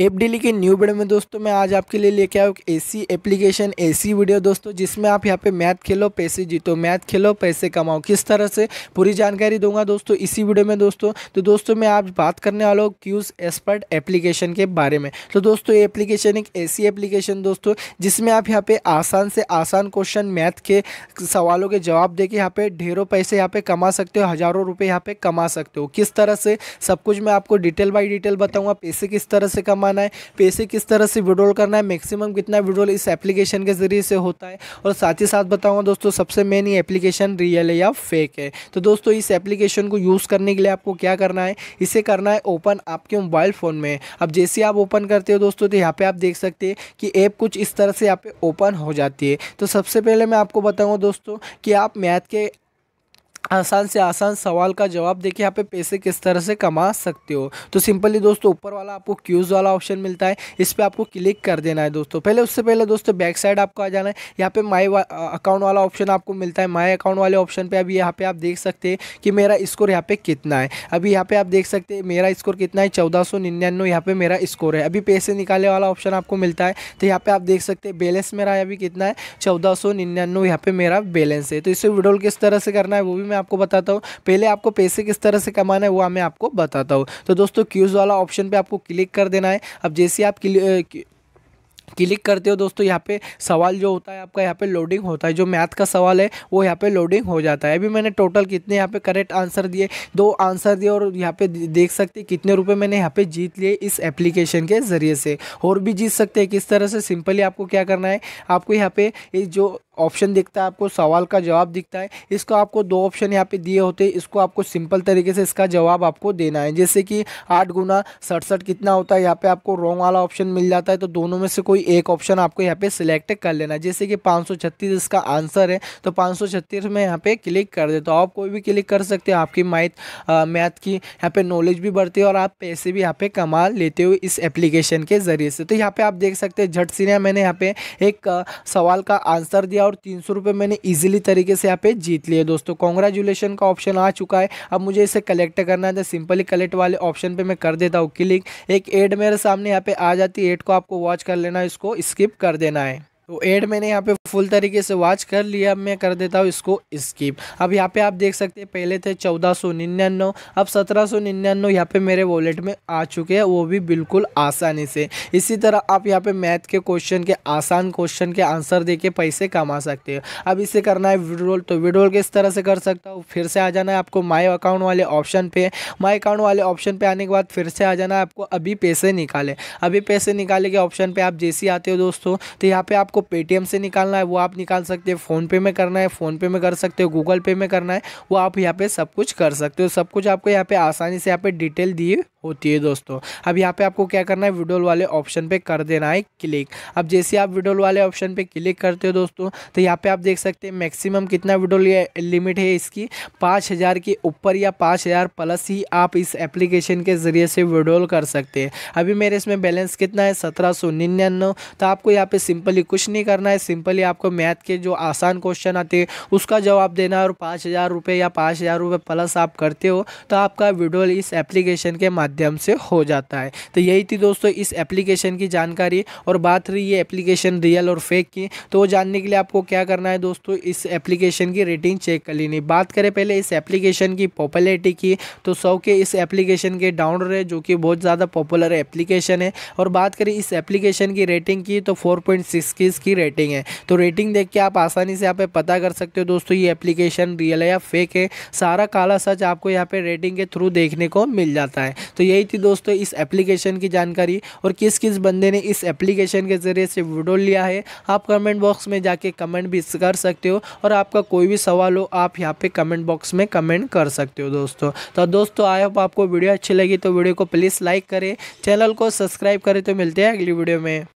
app daily के new video में दोस्तों मैं आज आपके लिए लेके आया एक एसी एप्लीकेशन ऐसी वीडियो दोस्तों जिसमें आप यहाँ पे मैथ खेलो पैसे जीतो मैथ खेलो पैसे कमाओ किस तरह से पूरी जानकारी दूंगा दोस्तों इसी वीडियो में दोस्तों तो दोस्तों मैं आप बात करने वाला हूँ क्यूज एक्सपर्ट एप्लीकेशन के बारे में तो दोस्तों ये एप्लीकेशन एक ऐसी एप्लीकेशन दोस्तों जिसमें आप यहाँ पे आसान से आसान क्वेश्चन मैथ के सवालों के जवाब दे के यहाँ पे ढेरों पैसे यहाँ पे कमा सकते हो हज़ारों रुपये यहाँ पे कमा सकते हो किस तरह से सब कुछ मैं आपको डिटेल बाई डिटेल बताऊँगा पैसे किस तरह से कमा कमाना है पैसे किस तरह से विड्रॉल करना है मैक्सिमम कितना विड्रॉल इस एप्लीकेशन के ज़रिए से होता है और साथ ही साथ बताऊँगा दोस्तों सबसे मेन ये एप्लीकेशन रियल है या फेक है तो दोस्तों इस एप्लीकेशन को यूज़ करने के लिए आपको क्या करना है इसे करना है ओपन आपके मोबाइल फ़ोन में अब जैसे आप ओपन करते हो दोस्तों तो यहाँ पर आप देख सकते हैं कि ऐप कुछ इस तरह से यहाँ पर ओपन हो जाती है तो सबसे पहले मैं आपको बताऊँगा दोस्तों कि आप मैथ के आसान से आसान सवाल का जवाब देखिए यहाँ पे पैसे किस तरह से कमा सकते हो तो सिंपली दोस्तों ऊपर वाला आपको क्यूज़ वाला ऑप्शन मिलता है इस पर आपको क्लिक कर देना है दोस्तों पहले उससे पहले दोस्तों बैक साइड आपको आ जाना है यहाँ पे माई वा, अकाउंट वाला ऑप्शन आपको मिलता है माई अकाउंट वाले ऑप्शन पर अभी यहाँ पर आप देख सकते हैं कि मेरा स्कोर यहाँ पे कितना है अभी यहाँ पर आप देख सकते हैं मेरा स्कोर कितना है चौदह सौ निन्यानवे यहाँ पर मेरा स्कोर है अभी पैसे निकालने वाला ऑप्शन आपको मिलता है तो यहाँ पर आप देख सकते हैं बैलेंस मेरा अभी कितना है चौदह सौ निन्यानवे यहाँ पे मेरा बैलेंस है तो इसे विड्रोल किस तरह से करना है वो भी मैं मैं आपको बताता हूँ पहले आपको पैसे किस तरह से कमाना है वो मैं आपको बताता हूँ तो दोस्तों क्यूज़ वाला ऑप्शन पर आपको क्लिक कर देना है अब जैसे आप क्लिक करते हो दोस्तों यहाँ पे सवाल जो होता है आपका यहाँ पे लोडिंग होता है जो मैथ का सवाल है वो यहाँ पे लोडिंग हो जाता है अभी मैंने टोटल कितने यहाँ पे करेक्ट आंसर दिए दो आंसर दिए और यहाँ पे देख सकते हैं कितने रुपए मैंने यहाँ पे जीत लिए इस एप्लीकेशन के ज़रिए से और भी जीत सकते हैं किस तरह से सिंपली आपको क्या करना है आपको यहाँ पे जो ऑप्शन दिखता है आपको सवाल का जवाब दिखता है इसको आपको दो ऑप्शन यहाँ पे दिए होते हैं इसको आपको सिंपल तरीके से इसका जवाब आपको देना है जैसे कि आठ गुना सड़सठ कितना होता है यहाँ पे आपको रॉन्ग वाला ऑप्शन मिल जाता है तो दोनों में से कोई कोई एक ऑप्शन आपको यहाँ पे सिलेक्ट कर लेना जैसे कि पाँच इसका आंसर है तो पाँच में यहाँ पे क्लिक कर देता हूँ आप कोई भी क्लिक कर सकते हो आपकी माइथ मैथ की यहाँ पे नॉलेज भी बढ़ती है और आप पैसे भी यहाँ पे कमा लेते हो इस एप्लीकेशन के ज़रिए से तो यहाँ पे आप देख सकते हैं झट ने मैंने यहाँ पे एक सवाल का आंसर दिया और तीन सौ मैंने ईजिली तरीके से यहाँ पे जीत लिए दोस्तों कॉन्ग्रेचुलेशन का ऑप्शन आ चुका है अब मुझे इसे कलेक्ट करना है तो सिंपली कलेक्ट वाले ऑप्शन पर मैं कर देता हूँ क्लिक एक एड मेरे सामने यहाँ पे आ जाती है एड को आपको वॉच कर लेना इसको स्किप कर देना है तो एड मैंने यहाँ पे फुल तरीके से वॉच कर लिया अब मैं कर देता हूँ इसको स्किप अब यहाँ पे आप देख सकते हैं पहले थे चौदह सौ निन्यानवे अब सत्रह सौ निन्यानवे यहाँ पे मेरे वॉलेट में आ चुके हैं वो भी बिल्कुल आसानी से इसी तरह आप यहाँ पे मैथ के क्वेश्चन के आसान क्वेश्चन के आंसर दे के पैसे कमा सकते हो अब इसे करना है विड्रोल तो विड्रोल किस तरह से कर सकता हूँ फिर से आ जाना है आपको माई अकाउंट वाले ऑप्शन पे माई अकाउंट वाले ऑप्शन पे आने के बाद फिर से आ जाना है आपको अभी पैसे निकाले अभी पैसे निकाले के ऑप्शन पे आप जैसे आते हो दोस्तों तो यहाँ पे आपको आपको पेटीएम से निकालना है वो आप निकाल सकते हैं फ़ोनपे में करना है फ़ोनपे में कर सकते हो गूगल पे में करना है वो आप यहाँ पे सब कुछ कर सकते हो सब कुछ आपको यहाँ पे आसानी से यहाँ पे डिटेल दी होती है दोस्तों अब यहाँ पे आपको क्या करना है विडोल वाले ऑप्शन पे कर देना है क्लिक अब जैसे आप विडोल वाले ऑप्शन पे क्लिक करते हो दोस्तों तो यहाँ पे आप देख सकते हैं मैक्सिमम कितना विडोल लिमिट है इसकी पाँच हज़ार के ऊपर या पाँच हज़ार प्लस ही आप इस एप्लीकेशन के ज़रिए से विडोल कर सकते हैं अभी मेरे इसमें बैलेंस कितना है सत्रह तो आपको यहाँ पर सिंपली कुछ कुछ नहीं करना है सिंपली आपको मैथ के जो आसान क्वेश्चन आते हैं उसका जवाब देना है और पाँच हज़ार रुपये या पाँच हज़ार रुपये प्लस आप करते हो तो आपका वीडियो इस एप्लीकेशन के माध्यम से हो जाता है तो यही थी दोस्तों इस एप्लीकेशन की जानकारी और बात रही ये एप्लीकेशन रियल और फेक की तो वो जानने के लिए आपको क्या करना है दोस्तों इस एप्लीकेशन की रेटिंग चेक कर लेनी बात करें पहले इस एप्लीकेशन की पॉपुलरिटी की तो सौ के इस एप्लीकेशन के डाउन है जो कि बहुत ज़्यादा पॉपुलर एप्लीकेशन है और बात करें इस एप्लीकेशन की रेटिंग की तो फोर पॉइंट सिक्स की इसकी रेटिंग है तो रेटिंग देख के आप आसानी से यहाँ पे पता कर सकते हो दोस्तों ये एप्लीकेशन रियल है या फेक है सारा काला सच आपको यहाँ पे रेटिंग के थ्रू देखने को मिल जाता है तो यही थी दोस्तों इस एप्लीकेशन की जानकारी और किस किस बंदे ने इस एप्लीकेशन के ज़रिए से वीडियो लिया है आप कमेंट बॉक्स में जाके कमेंट भी कर सकते हो और आपका कोई भी सवाल हो आप यहाँ पर कमेंट बॉक्स में कमेंट कर सकते हो दोस्तों तो दोस्तों आई होप आपको वीडियो अच्छी लगी तो वीडियो को प्लीज़ लाइक करें चैनल को सब्सक्राइब करें तो मिलते हैं अगली वीडियो में